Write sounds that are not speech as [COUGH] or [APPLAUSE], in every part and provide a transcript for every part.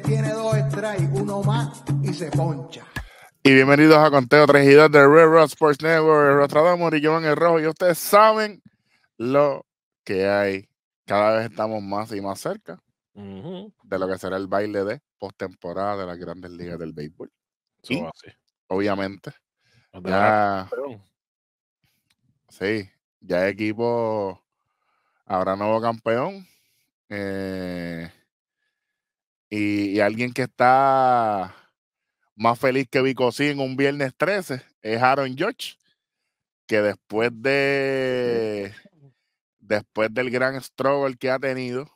tiene dos strikes, uno más y se poncha. Y bienvenidos a Conteo 3 y 2 de Red Rock Sports Network, el y el Rojo. Y ustedes saben lo que hay. Cada vez estamos más y más cerca de lo que será el baile de postemporada de las grandes ligas del béisbol. Obviamente. Ya, sí, ya equipo habrá nuevo campeón. Eh, y, alguien que está más feliz que Bicosí en un viernes 13 es Aaron George, que después de después del gran struggle que ha tenido,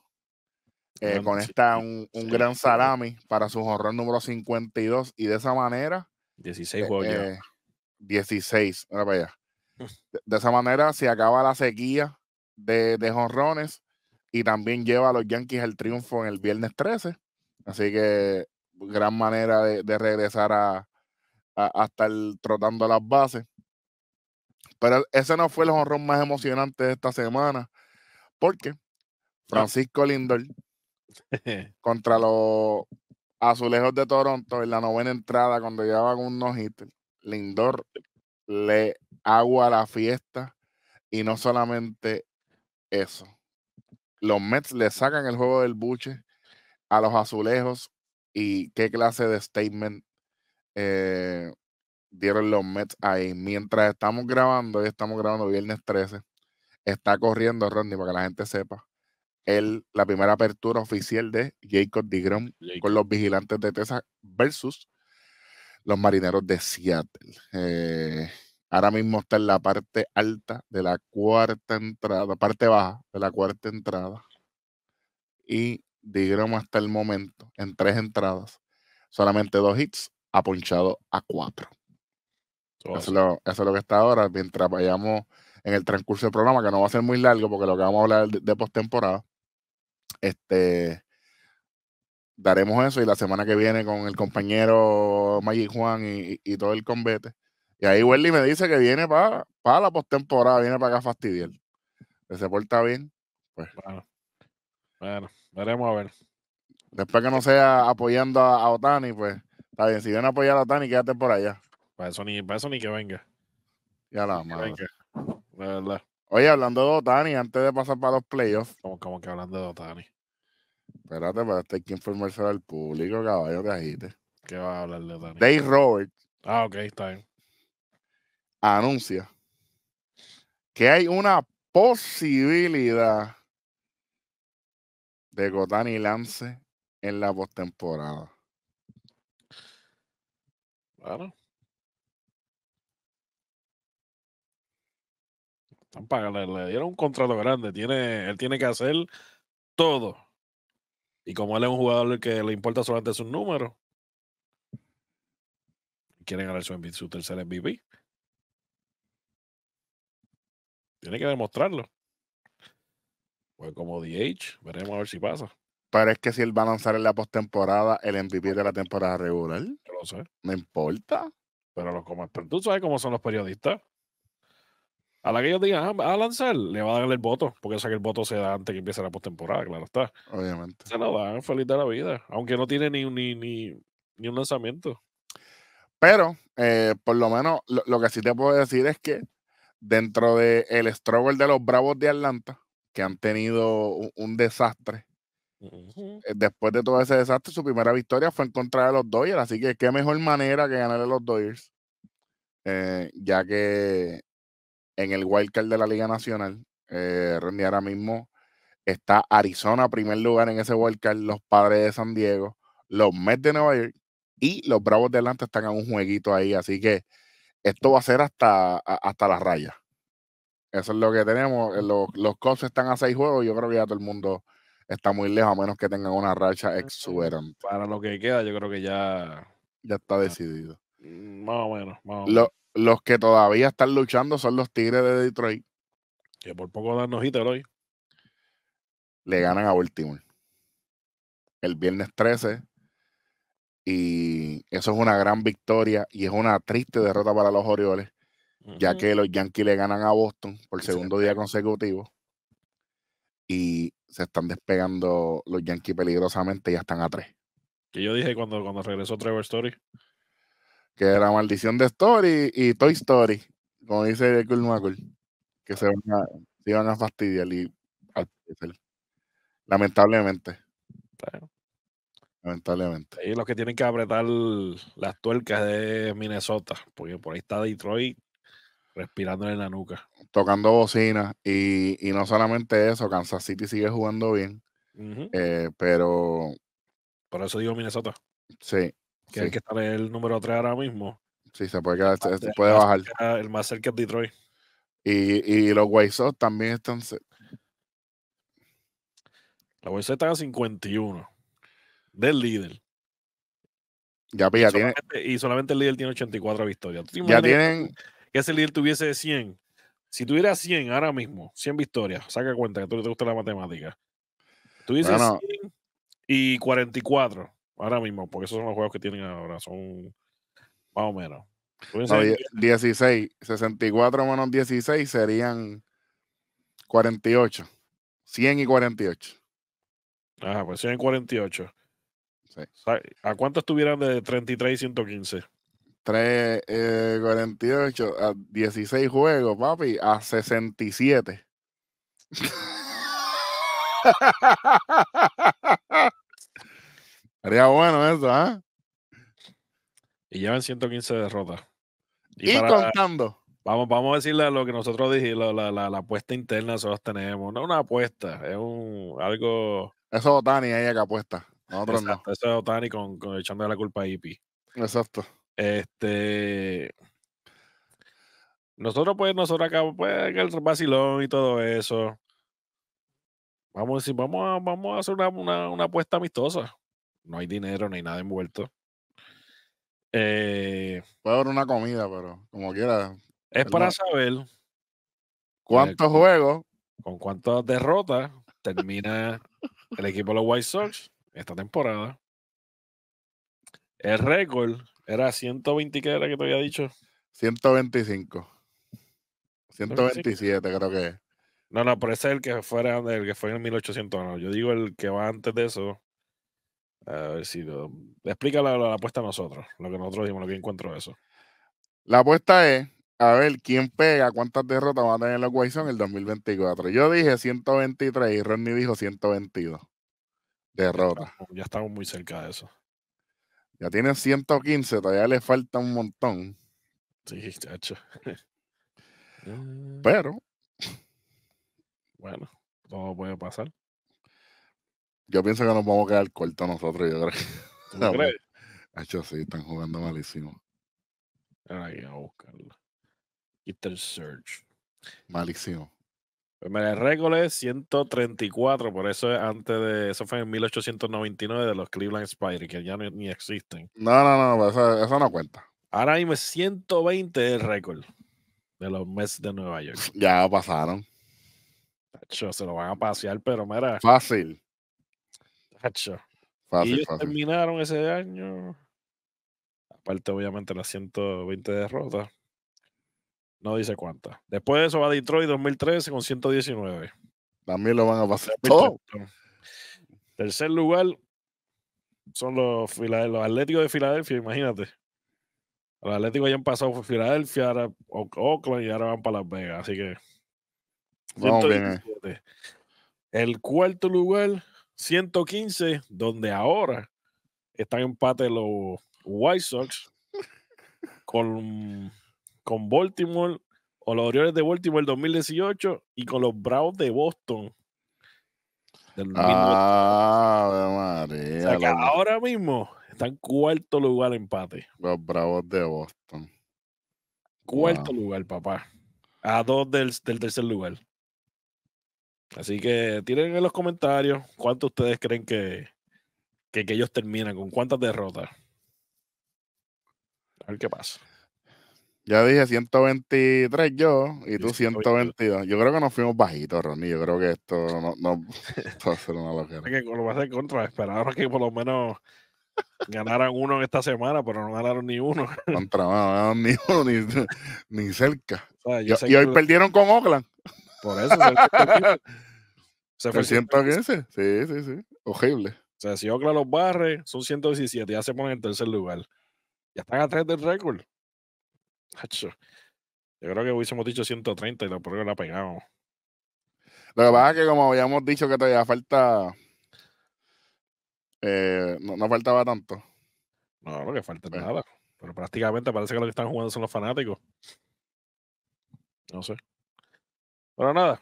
eh, con esta un, gran salami para su horror número 52 y de esa manera 16 juegos 16 de, de, esa manera se acaba la sequía de, de jonrones y también lleva a los Yankees el triunfo en el viernes 13 Así que gran manera de, regresar a, estar trotando las bases. Pero ese no fue el horror más emocionante de esta semana, porque Francisco Lindor [LAUGHS] contra los azulejos de Toronto en la novena entrada, cuando llevan un no Lindor le agua a la fiesta y no solamente eso. Los Mets le sacan el juego del buche a los azulejos y qué clase de statement eh, dieron los Mets ahí. Mientras estamos grabando, y estamos grabando viernes 13, está corriendo Rodney para que la gente sepa. la primera apertura oficial de Jacob DeGrom con los vigilantes de Texas versus los marineros de Seattle. Eh, ahora mismo está en la parte alta de la cuarta entrada, parte baja de la cuarta entrada. Y Dijeron hasta el momento, en tres entradas, solamente dos hits, ha a cuatro. Oh, eso, es lo, que está ahora, mientras vayamos en el transcurso del programa, que no va a ser muy largo, porque lo que vamos a hablar de, postemporada, este, daremos eso y la semana que viene con el compañero Magic Juan y, todo el combate. Y ahí Welly me dice que viene para Para la postemporada, viene para acá fastidiar. se porta bien. Pues. Bueno. Bueno. Veremos a ver. Después que no sea apoyando a, Otani, pues está bien. Si vienen a apoyar a Otani, quédate por allá. Para eso ni, para eso ni que venga. Ya la madre. La verdad. Oye, hablando de Otani, antes de pasar para los playoffs. Como, como que hablando de Otani. Espérate, pero pues, este hay que informarse al público, caballo, que agite. ¿Qué va a hablar de Otani? Dave Roberts. Ah, ok, está bien. Anuncia que hay una posibilidad de Godani Lance en la postemporada. Claro. Están pagando, le dieron un contrato grande. Tiene, él tiene que hacer todo. Y como él es un jugador que le importa solamente sus números, quiere ganar su tercer MVP. Tiene que demostrarlo. Pues como DH, veremos a ver si pasa. Pero es que si él va a lanzar en la postemporada el MVP de la temporada regular. No lo sé. ¿Me importa. Pero los tú sabes cómo son los periodistas. A la que ellos digan, ah, a lanzar, le va a dar el voto, porque que el voto se da antes que empiece la postemporada, claro está. Obviamente. Se lo dan, feliz de la vida, aunque no tiene ni, ni, un lanzamiento. Pero, eh, por lo menos, lo, que sí te puedo decir es que dentro del el struggle de los Bravos de Atlanta, que han tenido un, desastre. Eh, después de todo ese desastre, su primera victoria fue en contra de los Dodgers, así que qué mejor manera que ganarle a los Dodgers, eh, ya que en el wildcard de la Liga Nacional, eh, ahora mismo está Arizona primer lugar en ese wildcard, los Padres de San Diego, los Mets de Nueva York y los Bravos de Atlanta están en un jueguito ahí, así que esto va a ser hasta, hasta la raya. Eso es lo que tenemos. Eh, los, los Cubs están a seis juegos. Yo creo que ya todo el mundo está muy lejos, a menos que tengan una racha exuberante. Para lo que queda, yo creo que ya. Ya está decidido. Mm, más o menos. Los, que todavía están luchando son los Tigres de Detroit. Que por poco dan nojito hoy. Le ganan a Baltimore. El viernes 13. Y eso es una gran victoria y es una triste derrota para los Orioles ya que los Yankees le ganan a Boston por segundo día consecutivo y se están despegando los Yankees peligrosamente y ya están a tres. Que yo dije cuando, cuando regresó Trevor Story. Que era maldición de Story y Toy Story, como dice Cool que se van a, iban a fastidiar lamentablemente. Lamentablemente. Y los que tienen que apretar las tuercas de Minnesota, porque por ahí está Detroit respirándole en la nuca. Tocando bocina. Y, no solamente eso, Kansas City sigue jugando bien. Eh, pero. Por eso digo Minnesota. Sí. Que hay que estar en el número 3 ahora mismo. Sí, se puede, puede bajar. El más cerca es Detroit. Y, los White también están. Los White Sox están a 51 del líder. Ya, pues, y solamente el líder tiene 84 victorias. Ya tienen, que ese líder tuviese 100. Si tuviera 100 ahora mismo, 100 victorias, saca cuenta que tú no te gusta la matemática. Tuviese 100 y 44 ahora mismo, porque esos son los juegos que tienen ahora, son más o menos. 16, 64 menos 16 serían 48. 100 y 48. Ajá, ah, pues 100 y 48. ¿A cuánto estuvieran de 33 y 115? 3, 48, eh, a 16 juegos, papi, a 67. Sería [LAUGHS] bueno eso, ¿eh? Y llevan 115 derrotas. Y, contando. Vamos, vamos a decirle lo que nosotros dijimos, la, la, la apuesta interna nosotros tenemos. No una apuesta, es un algo. Eso es Otani, ella que apuesta. Nosotros no. Eso es Otani con, echándole la culpa a Ipi. Exacto. Este. Nosotros, pues, nosotros acá, pues, el vacilón y todo eso. Vamos a decir, vamos a, vamos a hacer una, una, apuesta amistosa. No hay dinero, no hay nada envuelto. Eh, Puede haber una comida, pero como quiera. Es para saber cuántos juegos, con cuántas derrotas termina el equipo de los White Sox esta temporada. El récord era 120 que era que te había dicho. 125. 127 creo que es. No, no, pero ese es el que fuera el que fue en el 1800, Yo digo el que va antes de eso. A ver si lo, explica la, apuesta a nosotros, lo que nosotros dijimos, lo que encuentro eso. La apuesta es a ver quién pega, cuántas derrotas van a tener la ecuación en el 2024. Yo dije 123 y Ronnie dijo 122 derrotas. ya estamos muy cerca de eso. Ya tiene 115, todavía le falta un montón. Sí, chacho. [LAUGHS] Eh, Pero. Bueno, todo puede pasar. Yo pienso que nos vamos a quedar cortos nosotros, yo creo. ¿Tú [LAUGHS] sí, están jugando malísimo. ay hay a buscarlo. search. Malísimo. Pues el récord es 134, por eso antes de. Eso fue en 1899 de los Cleveland Spiders, que ya ni, existen. No, no, no, eso, no cuenta. Ahora mismo es 120 el récord de los Mets de Nueva York. [LAUGHS] Ya pasaron. Tacho, se lo van a pasear, pero mira. Fácil. Fácil, y fácil. terminaron ese año. Aparte, obviamente, las 120 derrotas. No dice cuántas. Después de eso va Detroit 2013 con 119. También lo van a pasar. Tercer lugar son los, los Atléticos de Filadelfia, imagínate. Los Atléticos ya han pasado por Filadelfia, ahora Oakland y ahora van para Las Vegas. Así que. Vamos eh. El cuarto lugar, 115, donde ahora están en empate los White Sox con con Baltimore o los Orioles de Baltimore 2018 y con los Bravos de Boston. ah, María, ahora mismo están en cuarto lugar empate. Los Bravos de Boston. Cuarto lugar, papá. A dos del, tercer lugar. Así que tienen en los comentarios cuánto ustedes creen que, que, que ellos terminan, con cuántas derrotas. A ver qué pasa. Ya dije 123 yo y tú 122. Yo creo que nos fuimos bajitos, Ronnie. Yo creo que esto no, no [LAUGHS] va a ser una locura. que lo va a hacer contra. Esperaba que por lo menos ganaran uno en esta semana, pero no ganaron ni uno. [LAUGHS] Contra, no ganaron ni uno, ni, cerca. y hoy perdieron con Oakland. Por eso. [LAUGHS] Se fue 115. Sí, sí, sí. Horrible. O sea, si Oakland los barre, son 117. Ya se ponen en tercer lugar. Ya están a 3 del récord. Yo creo que hubiésemos dicho 130 y prueba la pegamos. Lo que pasa es que, como habíamos dicho, que todavía falta. Eh, no, faltaba tanto. No, no que falta pues nada. Pero prácticamente parece que lo que están jugando son los fanáticos. No sé. Pero nada.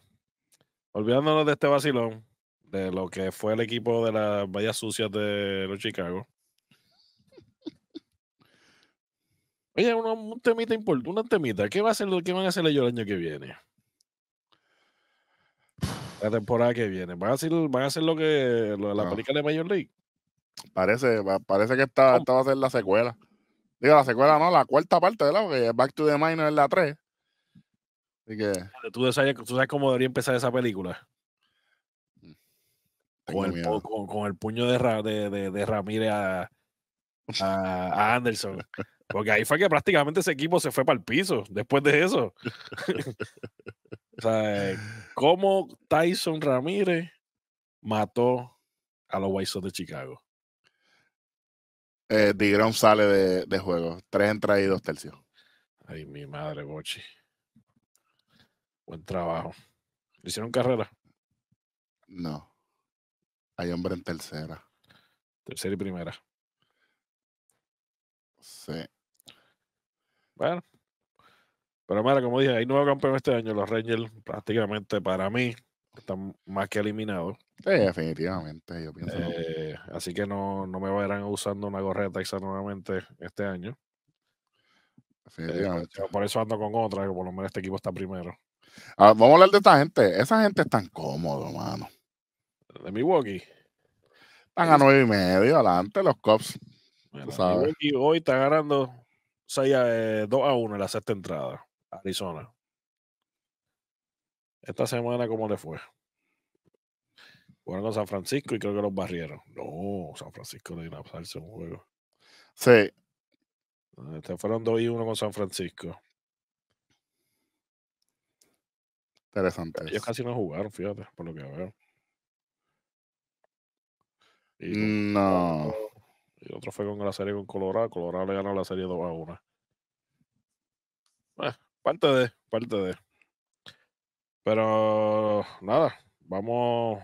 Olvidándonos de este vacilón, de lo que fue el equipo de las vallas sucias de los Chicago. Oye, un, temita importante, temita. ¿Qué va a lo van a hacer ellos el año que viene? La temporada que viene. ¿Van a hacer, van a hacer lo que la película de Major League? Parece, parece que esta, va a ser la secuela. Digo, la secuela no, la cuarta parte, ¿verdad? Porque Back to the Minor es la 3. Así que. ¿Tú sabes, cómo debería empezar esa película. Mm. Con el, puño de, de, Ramírez a Anderson. [LAUGHS] Porque ahí fue que prácticamente ese equipo se fue para el piso después de eso. [LAUGHS] o sea, ¿cómo Tyson Ramírez mató a los White Sox de Chicago? Eh, sale de, juego. Tres entradas y dos tercios. Ay, mi madre, Bochi. Buen trabajo. hicieron carrera? No. Hay hombre en tercera. Tercera y primera. Sí. Bueno. Pero mira, como dije, hay nuevo campeón este año. Los Rangers prácticamente para mí están más que eliminados. Sí, definitivamente, yo pienso. Eh, así que no, no me verán usando una gorreta Texas nuevamente este año. Eh, por eso ando con otra, que por lo menos este equipo está primero. Ah, vamos a hablar de esta gente. Esa gente es tan cómodo, mano. De Milwaukee. Están a nueve y medio adelante los Cops. Y hoy está ganando 2 a 1 eh, en la sexta entrada. Arizona. Esta semana, ¿cómo le fue? Fueron a San Francisco y creo que los barrieron. No, San Francisco le dio una salsa un juego. Sí. Este fueron 2 y 1 con San Francisco. Interesante. Ellos casi no jugaron, fíjate, por lo que veo. no. Mm, y otro fue con la serie con Colorado. Colorado le ganó la serie 2 a 1. parte de, parte de. Pero nada, vamos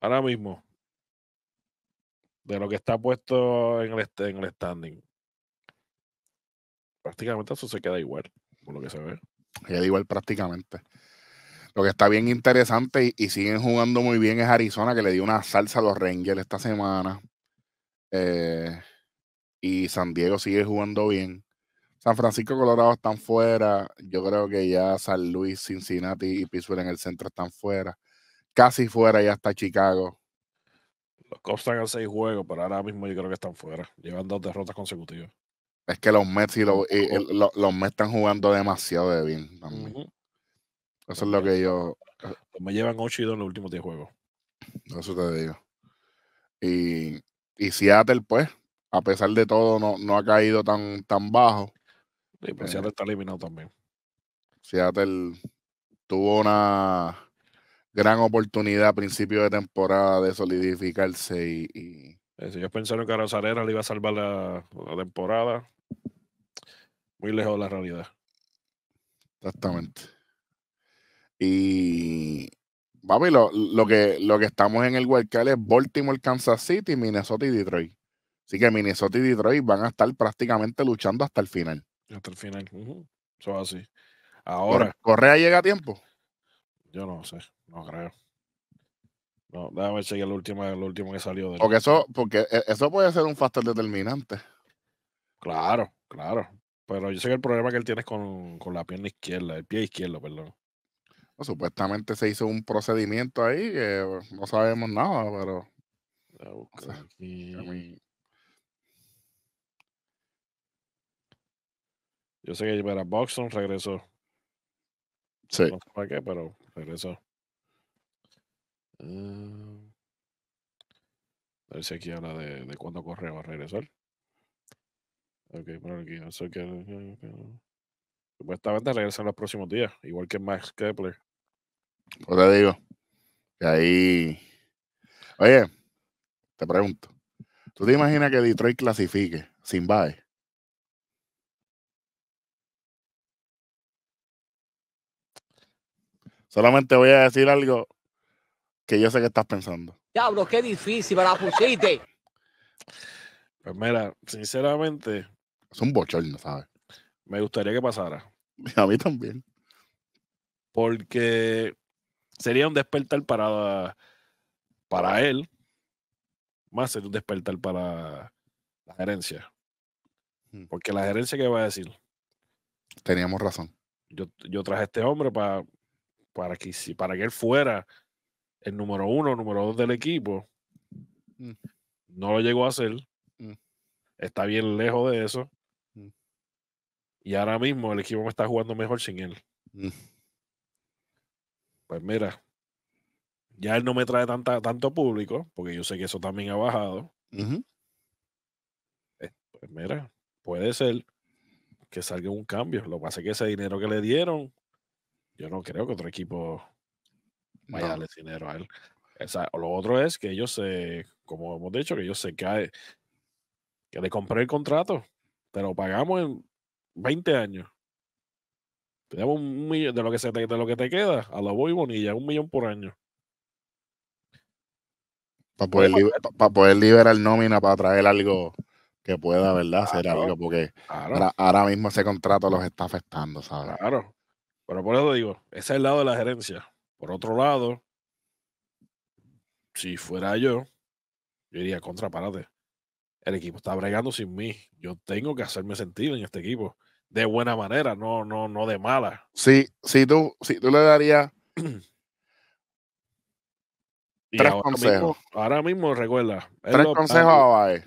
ahora mismo de lo que está puesto en el, en el standing. Prácticamente eso se queda igual, por lo que se ve. Queda igual prácticamente. Lo que está bien interesante y, siguen jugando muy bien es Arizona, que le dio una salsa a los Rangers esta semana. Eh, y San Diego sigue jugando bien. San Francisco, Colorado están fuera. Yo creo que ya San Luis, Cincinnati y Pittsburgh en el centro están fuera. Casi fuera ya está Chicago. Los Cubs están en seis juegos, pero ahora mismo yo creo que están fuera. Llevan dos derrotas consecutivas. Es que los Mets y los, Mets están jugando demasiado de bien también. Eso es lo que yo. Eh, me llevan 8 y 2 en los últimos 10 juegos. Eso te digo. Y, Seattle, pues, a pesar de todo, no, ha caído tan, tan bajo. Sí, eh, Seattle está eliminado también. Seattle tuvo una gran oportunidad a principio de temporada de solidificarse y, y... Eh, ellos pensaron que Rosarera le iba a salvar la, la, temporada, muy lejos de la realidad. Exactamente. Y, papi, lo, lo, que, lo que estamos en el Wildcard es Baltimore, Kansas City, Minnesota y Detroit. Así que Minnesota y Detroit van a estar prácticamente luchando hasta el final. Hasta el final. Eso así. Ahora. ¿Correa llega a tiempo? Yo no sé, no creo. No, déjame ver si el último, el último que salió. de. Porque, eso, porque e, eso puede ser un factor determinante. Claro, claro. Pero yo sé que el problema que él tiene es con, con la pierna izquierda, el pie izquierdo, perdón supuestamente se hizo un procedimiento ahí que no sabemos nada, pero. Ah, Yo sé que para Boxon regresó. Sí. No sé para qué, pero regresó. Em, a ver si aquí habla de, de cuándo corre va a regresar. Ok, por aquí. No sé qué. Supuestamente regresan los próximos días, igual que Max Kepler. O te digo, que ahí. Oye, te pregunto. ¿Tú te imaginas que Detroit clasifique sin bye? Solamente voy a decir algo que yo sé que estás pensando. Diablo, qué difícil para pusiste. Pues mira, sinceramente. Es un bochorno, ¿sabes? Me gustaría que pasara. [LAUGHS] A mí también. Porque Sería un despertar para, para él, más sería un despertar para la gerencia. Hmm. Porque la gerencia que va a decir. Teníamos razón. Yo, traje a este hombre para, para, que, para que él fuera el número uno, número dos del equipo. Hmm. No lo llegó a hacer. Hmm. Está bien lejos de eso. Y ahora mismo el equipo me está jugando mejor sin él pues mira, ya él no me trae tanta, tanto público, porque yo sé que eso también ha bajado. Eh, pues mira, puede ser que salga un cambio. Lo que pasa es que ese dinero que le dieron, yo no creo que otro equipo vaya a darle dinero a él. lo otro es que ellos se, como hemos dicho, que ellos se caen, que le compré el contrato, te lo pagamos en 20 años. Un millón, de lo que se te, de lo que te queda, a la voy bonilla, un millón por año. Para poder, eh, para poder liberar nómina, para traer algo que pueda, ¿verdad? algo, porque ahora, ahora, mismo ese contrato los está afectando, ¿sabes? Claro. Pero por eso digo, ese es el lado de la gerencia. Por otro lado, si fuera yo, yo diría, contra, párate. El equipo está bregando sin mí. Yo tengo que hacerme sentido en este equipo de buena manera, no, no, no de mala. Sí, si sí, tú, tú le darías [CLEARS THROAT] tres consejos. ahora mismo recuerda. Tres consejos a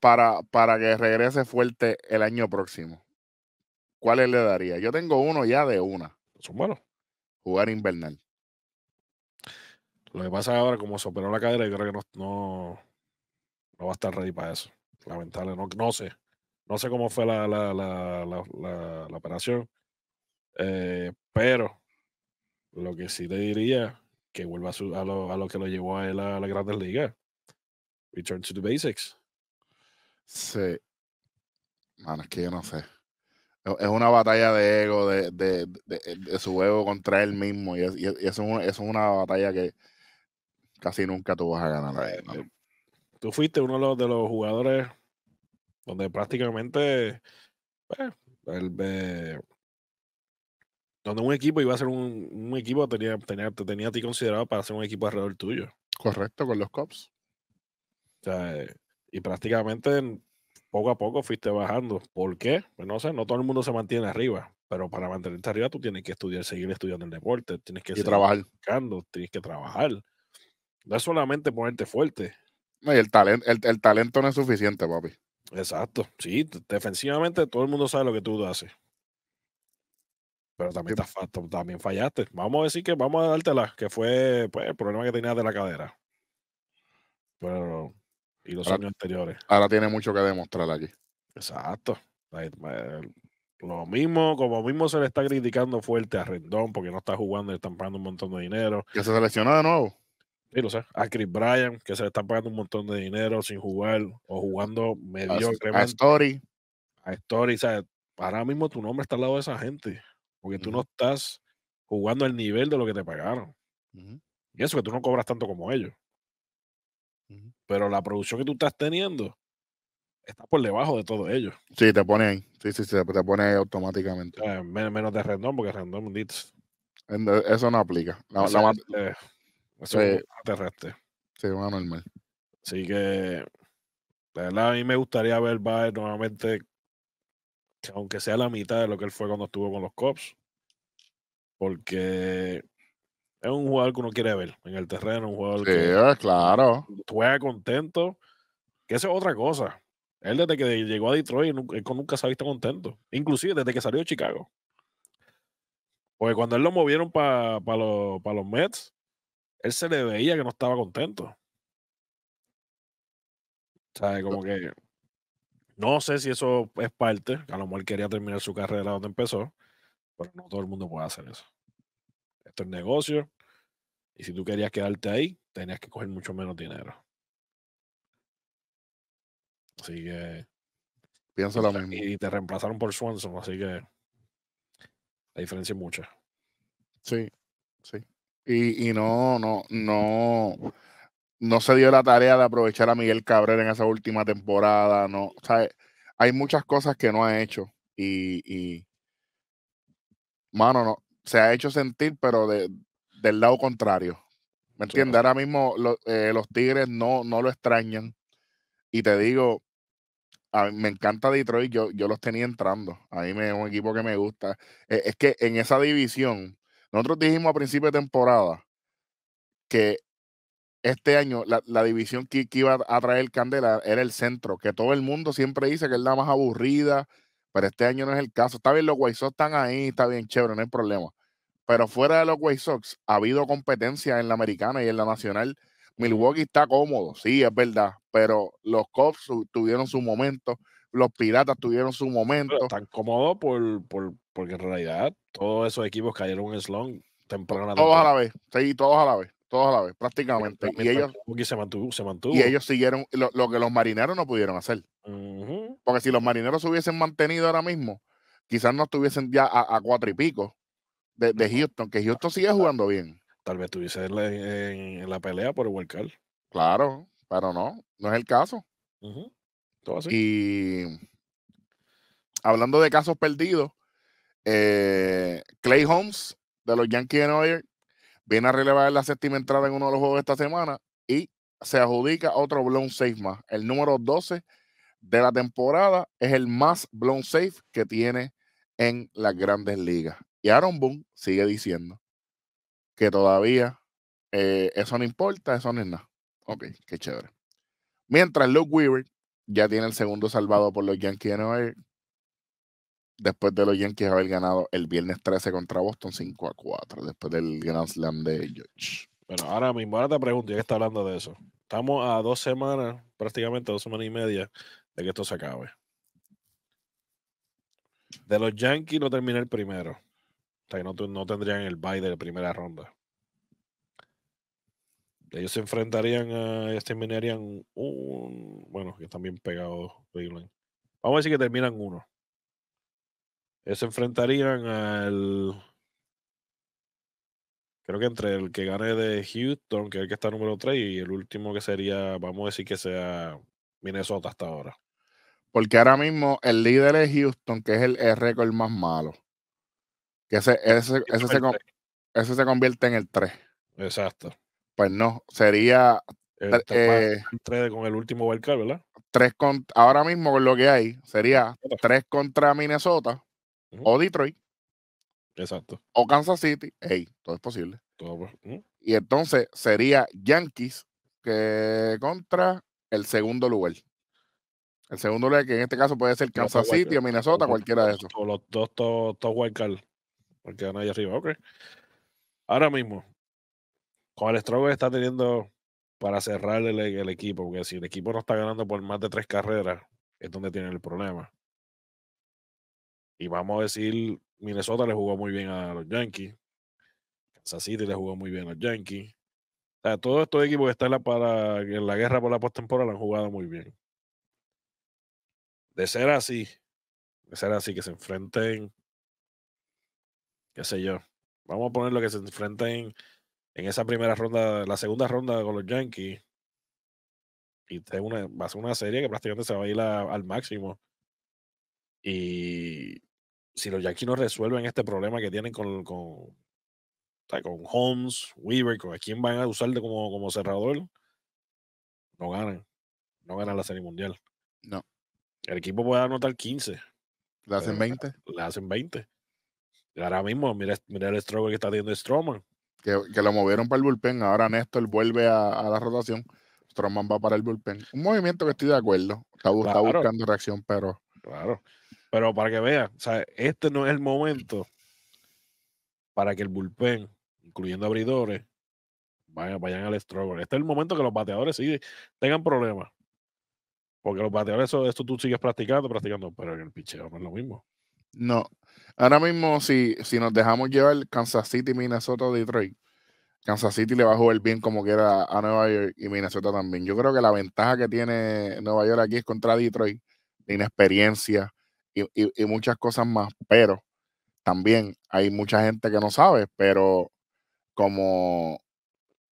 para, para que regrese fuerte el año próximo. ¿Cuáles le daría? Yo tengo uno ya de una. Son buenos. Jugar invernal. Lo que pasa ahora, como se operó la cadera, yo creo que no, no, no va a estar ready para eso. Lamentable, no, no sé. No sé cómo fue la, operación, eh, pero lo que sí te diría que vuelva a, a, lo, a lo, que lo llevó a él a la Grandes Ligas. Return to the Basics. Sí. Mano, es que yo no sé. Es una batalla de ego, de, de, de, su ego contra él mismo. Y, es, eso, es una, batalla que casi nunca tú vas a ganar. Tú fuiste uno los, de los jugadores donde prácticamente pues, eh, donde un equipo iba a ser un, equipo tenía, tenía, te tenía a ti considerado para ser un equipo alrededor tuyo. Correcto, con los Cops. Eh, y prácticamente poco a poco fuiste bajando. ¿Por qué? Pues no sé, no todo el mundo se mantiene arriba, pero para mantenerte arriba tú tienes que estudiar, seguir estudiando el deporte, tienes que seguir Buscando, tienes que trabajar. No es solamente ponerte fuerte. No, el talento, el, el talento no es suficiente, papi. Exacto, sí, defensivamente todo el mundo sabe lo que tú haces. Pero también, también fallaste. Vamos a decir que vamos a dártela, que fue pues, el problema que tenías de la cadera. Pero, y los años anteriores. Ahora tiene mucho que demostrar aquí. Exacto. Eh, lo mismo, como mismo se le está criticando fuerte a Rendón porque no está jugando y están pagando un montón de dinero. Que se seleccionó de nuevo. Sí, lo sé. A Chris Bryan, que se le está pagando un montón de dinero sin jugar o jugando mediocremente. A, Story. A Story, ¿sabes? Ahora mismo tu nombre está al lado de esa gente, porque tú no estás jugando al nivel de lo que te pagaron. Y eso que tú no cobras tanto como ellos. Pero la producción que tú estás teniendo está por debajo de todo ellos. Sí, te pone ahí. Sí, sí, sí te pone ahí automáticamente. menos de Rendón, porque Rendón, eso no aplica. Pues terrestre. Sí, una Así que, la verdad, a mí me gustaría ver Baez nuevamente, aunque sea la mitad de lo que él fue cuando estuvo con los Cops, porque es un jugador que uno quiere ver en el terreno, un jugador que ah, claro. juega contento, que eso es otra cosa. Él desde que llegó a Detroit nunca se ha visto contento, inclusive desde que salió de Chicago. Porque cuando él lo movieron para los Mets, él se le veía que no estaba contento. O sea, como que no sé si eso es parte, a lo mejor quería terminar su carrera donde empezó, pero no todo el mundo puede hacer eso. Esto es negocio, y si tú querías quedarte ahí, tenías que coger mucho menos dinero. Así que. Pienso Y te reemplazaron por Swanson, así que. La diferencia es mucha. Sí, sí y, no, no, no, no se dio la tarea de aprovechar a Miguel Cabrera en esa última temporada, no, o hay muchas cosas que no ha hecho y, mano, no, se ha hecho sentir, pero del lado contrario. ¿Me entiendes? Ahora mismo eh, los Tigres no, no lo extrañan. Y te digo, me encanta Detroit, yo, yo los tenía entrando. A mí me, es un equipo que me gusta. E, es que en esa división, nosotros dijimos a principio de temporada que este año la, división que, iba a traer Candela era el centro, que todo el mundo siempre dice que es la más aburrida, pero este año no es el caso. Está bien, los White Sox están ahí, está bien chévere, no hay problema. Pero fuera de los White Sox ha habido competencia en la americana y en la nacional. Milwaukee está cómodo, sí, es verdad, pero los Cubs tuvieron su momento, los Piratas tuvieron su momento. tan cómodo por, porque en realidad todos esos equipos cayeron en slong temprano. Todos a la vez, sí, todos a la vez, todos a la vez, prácticamente. y ellos se mantuvo, se mantuvo. Y ellos siguieron lo, que los marineros no pudieron hacer. Porque si los marineros se hubiesen mantenido ahora mismo, quizás no estuviesen ya a, cuatro y pico de, de, Houston, que Houston sigue jugando bien. Tal vez estuviese en la, pelea por el World Claro, pero no, no es el caso. Y hablando de casos perdidos, eh, Clay Holmes de los Yankees de Nueva York viene a relevar la séptima entrada en uno de los juegos de esta semana y se adjudica otro blown safe más. El número 12 de la temporada es el más blown safe que tiene en las grandes ligas. Y Aaron Boone sigue diciendo que todavía eh, eso no importa, eso no es nada. Ok, qué chévere. Mientras Luke Weaver ya tiene el segundo salvado por los Yankees de Nueva York. Después de los Yankees haber ganado el viernes 13 contra Boston 5 a 4, después del Grand Slam de George. Bueno, ahora mismo, ahora te pregunto, ya que está hablando de eso. Estamos a dos semanas, prácticamente dos semanas y media, de que esto se acabe. De los Yankees no termina el primero. O sea, no, no tendrían el bye de la primera ronda ellos se enfrentarían a, ellos terminarían un, bueno, que están bien pegados Vamos a decir que terminan uno. Ellos se enfrentarían al, creo que entre el que gane de Houston, que es el que está número 3, y el último que sería, vamos a decir que sea Minnesota hasta ahora. Porque ahora mismo el líder es Houston, que es el, récord más malo. Que ese, se, ese se convierte en el 3. Exacto. Pues no, sería. Este, eh con el último card, ¿verdad? Tres con, ahora mismo con lo que hay sería tres contra Minnesota o Detroit. Exacto. O Kansas City. Hey, todo es posible. Y entonces sería Yankees que contra el segundo lugar. El segundo lugar, que en este caso puede ser Kansas pues, City o pues, Minnesota, pues, cualquiera de esos. O los dos, todos Porque van ahí arriba, ok. Ahora mismo, Juan Strogo está teniendo para cerrar el, equipo, porque si el equipo no está ganando por más de tres carreras, es donde tiene el problema. Y vamos a decir, Minnesota le jugó muy bien a los Yankees, Kansas City le jugó muy bien a los Yankees. sea, todos estos equipos que están en la, para, en la guerra por la postemporada han jugado muy bien. De ser así, de ser así, que se enfrenten, qué sé yo, vamos a poner lo que se enfrenten en esa primera ronda, la segunda ronda con los Yankees. Y una, va a ser una serie que prácticamente se va a ir al máximo. Y si los Yankees no resuelven este problema que tienen con, con, con Holmes, Weaver, con a quién van a usar como, como cerrador, no ganan. No ganan la serie mundial. No. El equipo puede anotar 15. ¿Le hacen 20? Eh, le hacen 20. Y ahora mismo, mira, mira el struggle que está teniendo Stroman que, lo movieron para el bullpen. Ahora Néstor vuelve a, la rotación. Stroman va para el bullpen. Un movimiento que estoy de acuerdo. Está, buscando reacción, pero. Claro. Pero para que vean, o sea, este no es el momento para que el bullpen, incluyendo abridores, vayan, vayan al struggle. Este es el momento que los bateadores sí tengan problemas. Porque los bateadores, eso, esto tú sigues practicando, practicando, pero en el picheo no es lo mismo. No, Ahora mismo, si, si nos dejamos llevar Kansas City, Minnesota, Detroit, Kansas City le va a jugar bien como quiera a Nueva York y Minnesota también. Yo creo que la ventaja que tiene Nueva York aquí es contra Detroit, de inexperiencia y, muchas cosas más, pero también hay mucha gente que no sabe, pero como,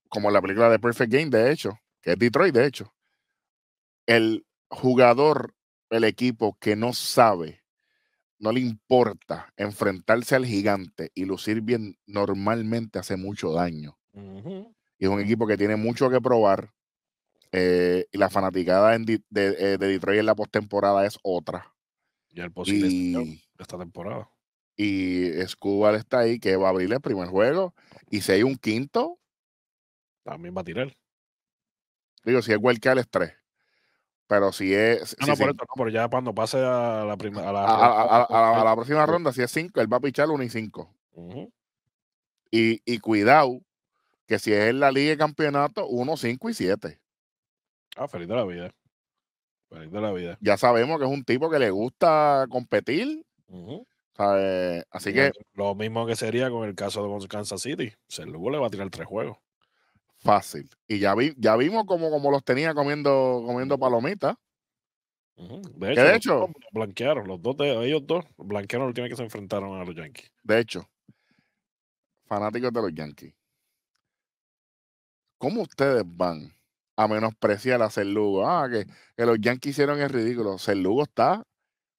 como la película de Perfect Game, de hecho, que es Detroit, de hecho, el jugador, el equipo que no sabe no le importa enfrentarse al gigante y lucir bien normalmente hace mucho daño. Y es un equipo que tiene mucho que probar. Eh, y la fanaticada eh, de, Detroit en la postemporada es otra. Y el posible y, esta temporada. Y Scubal está ahí, que va a abrir el primer juego. Y si hay un quinto. También va a tirar. Digo, si es que es tres. Pero si es. No, no, por esto no, pero ya cuando pase a la, a, la, próxima ronda, si es 5, él va a pichar 1 y 5. y, cuidado, que si es en la Liga de Campeonato, 1, 5 y 7. Ah, feliz de la vida. Feliz de la vida. Ya sabemos que es un tipo que le gusta competir. Así que. Lo mismo que sería con el caso de Kansas City. Se luego le va a tirar tres juegos fácil. Y ya, vi, ya vimos como, los tenía comiendo, comiendo palomitas. De hecho, blanquearon, los dos ellos dos blanquearon los última que se enfrentaron a los Yankees. De hecho, fanáticos de los Yankees, ¿cómo ustedes van a menospreciar a Lugo? Ah, que, los Yankees hicieron el ridículo. Lugo está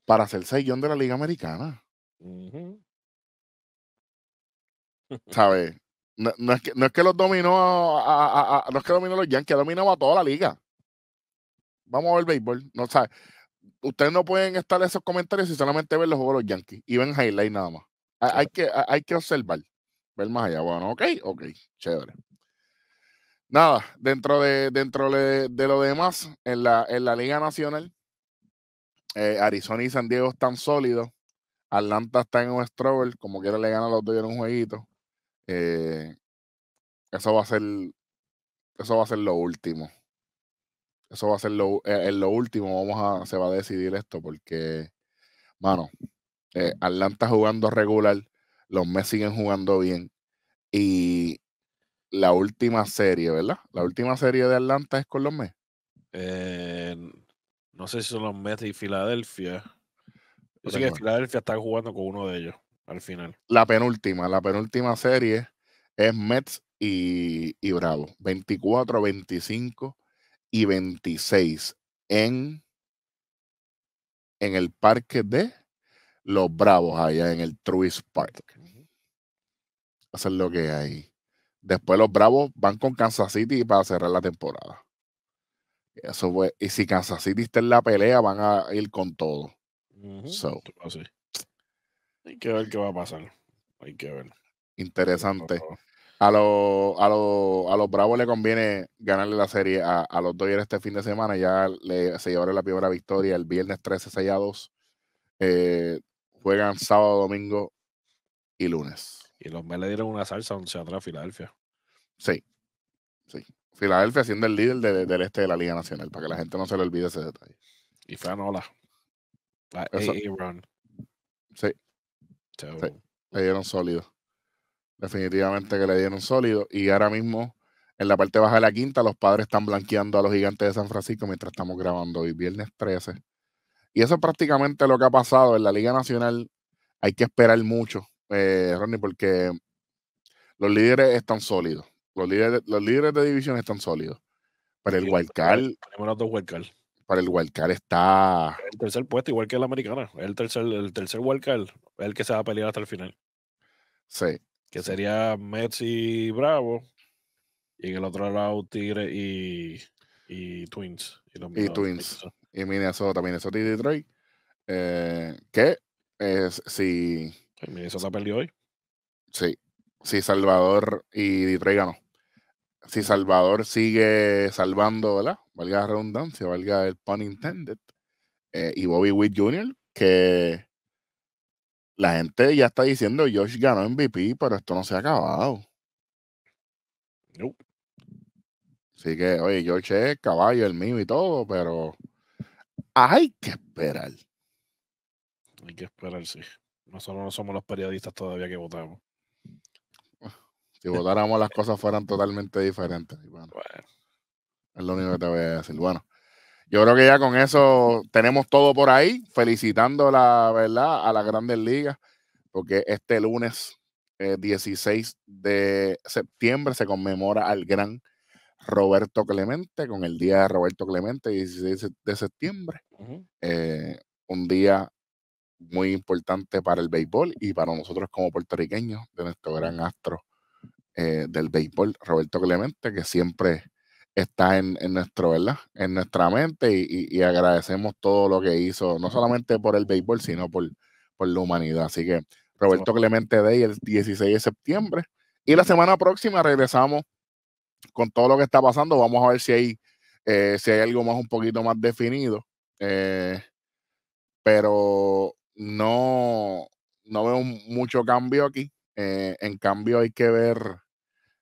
para ser sellón de la Liga Americana. ¿Sabes? No, es que, no, es que, los dominó a, no es que dominó los Yankees, dominó a toda la liga. Vamos a ver béisbol. No, ustedes no pueden estar en esos comentarios si solamente ven los juegos de los Yankees y ven highlight nada más. Hay, que, hay que observar, ver más allá. Bueno, ok, ok, chévere. Nada, dentro de, dentro de, lo demás, en la, en la Liga Nacional, eh, Arizona y San Diego están sólidos. Atlanta está en un struggle. como quiera le gana a los dos en un jueguito. Eh, eso va a ser. Eso va a ser lo último. Eso va a ser lo, eh, lo último. Vamos a, se va a decidir esto porque, mano, eh, Atlanta jugando regular, los Mets siguen jugando bien. Y la última serie, ¿verdad? La última serie de Atlanta es con los Mets. Eh, no sé si son los Mets y Filadelfia. Yo sé que Filadelfia está jugando con uno de ellos al final. La penúltima, la penúltima serie es Mets y, y Bravo. 24, 25 y 26 en, en el parque de los Bravos, allá en el Truist Park. Eso es lo que hay. Después los Bravos van con Kansas City para cerrar la temporada. Eso fue. Y si Kansas City está en la pelea, van a ir con todo. Así. Hay que ver qué va a pasar. Hay que ver. Interesante. A, los a, a los Bravos le conviene ganarle la serie a, a los Dodgers este fin de semana. Ya se llevaron la primera victoria el viernes 13 6 a 2. Eh, juegan sábado, domingo y lunes. Y los Mets le dieron una salsa un atrás a Filadelfia. Sí, sí. Filadelfia siendo el líder del este de la Liga Nacional, para que la gente no se le olvide ese detalle. Y Fran ah, Sí. Este, le dieron sólido. Definitivamente que le dieron sólido. Y ahora mismo, en la parte baja de la quinta, los padres están blanqueando a los gigantes de San Francisco mientras estamos grabando hoy, viernes 13. Y eso es prácticamente lo que ha pasado en la Liga Nacional. Hay que esperar mucho, eh, Ronnie, porque los líderes están sólidos. Los líderes, los líderes de división están sólidos. Pero el hualcal. los dos para el wildcard está. El tercer puesto, igual que la americana. El tercer, el tercer wildcard el que se va a pelear hasta el final. Sí. Que sería Mets y Bravo. Y en el otro lado, Tigre y, y Twins. Y, los, y Twins. y Minnesota, Minnesota Detroit. Eh, que es, si. Minnesota perdió hoy. Sí. Si Salvador y Detroit ganó si Salvador sigue salvando, ¿verdad? Valga la redundancia, valga el pun intended. Eh, y Bobby Witt Jr., que la gente ya está diciendo, Josh ganó MVP, pero esto no se ha acabado. Nope. Así que, oye, Josh es caballo, el mío y todo, pero hay que esperar. Hay que esperar, sí. Nosotros no somos los periodistas todavía que votamos. Si votáramos las cosas fueran totalmente diferentes. Bueno, Es lo único que te voy a decir. Bueno, yo creo que ya con eso tenemos todo por ahí. Felicitando la verdad a las grandes ligas, porque este lunes 16 eh, de septiembre se conmemora al gran Roberto Clemente, con el día de Roberto Clemente, 16 de septiembre. Eh, un día muy importante para el béisbol y para nosotros como puertorriqueños de nuestro gran astro eh, del béisbol, Roberto Clemente, que siempre está en, nuestro, ¿verdad? En nuestra mente y, agradecemos todo lo que hizo, no solamente por el béisbol, sino por, la humanidad. Así que Roberto Clemente Day el 16 de septiembre. Y la semana próxima regresamos con todo lo que está pasando. Vamos a ver si hay, eh, si hay algo más un poquito más definido. Eh, pero no, no veo mucho cambio aquí. Eh, en cambio, hay que ver.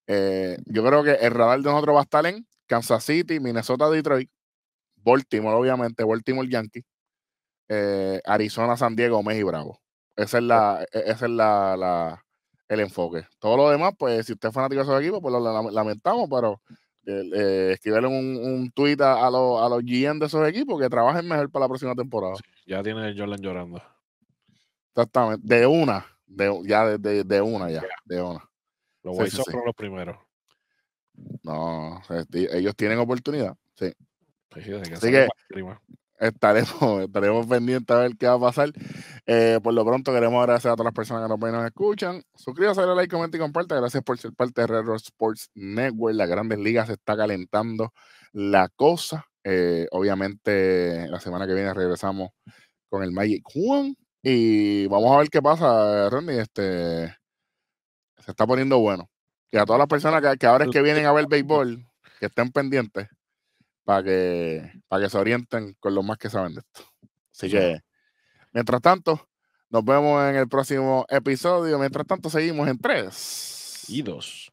Eh, yo creo que el radar de nosotros va a estar en Kansas City, Minnesota, Detroit, Baltimore, obviamente, Baltimore Yankee, eh, Arizona, San Diego, México Bravo. Ese es, la, es la, el enfoque. Todo lo demás, pues, si usted es fanático de esos equipos, pues lo lamentamos, pero eh, un, un tweet a, los, a los GM de esos equipos que trabajen mejor para la próxima temporada. ya tiene el Jordan llorando. Exactamente. De una ya de, de, una, ya, de una. Los sí, son los primeros. No, ellos tienen oportunidad, sí. Así que estaremos, [LAUGHS] estaremos pendientes a ver qué va a pasar. Eh, por lo pronto queremos agradecer a todas las personas que nos ven escuchan. Suscríbase, like, comenta y comparte. Gracias por ser parte de Red Rock Sports Network. Las grandes ligas se está calentando la cosa. Eh, obviamente la semana que viene regresamos con el Magic Juan y vamos a ver qué pasa, Randy. Este, se está poniendo bueno. Y a todas las personas que, que ahora es que vienen a ver béisbol, que estén pendientes para que, que se orienten con lo más que saben de esto. Así que, mientras tanto, nos vemos en el próximo episodio. Mientras tanto, seguimos en tres y dos.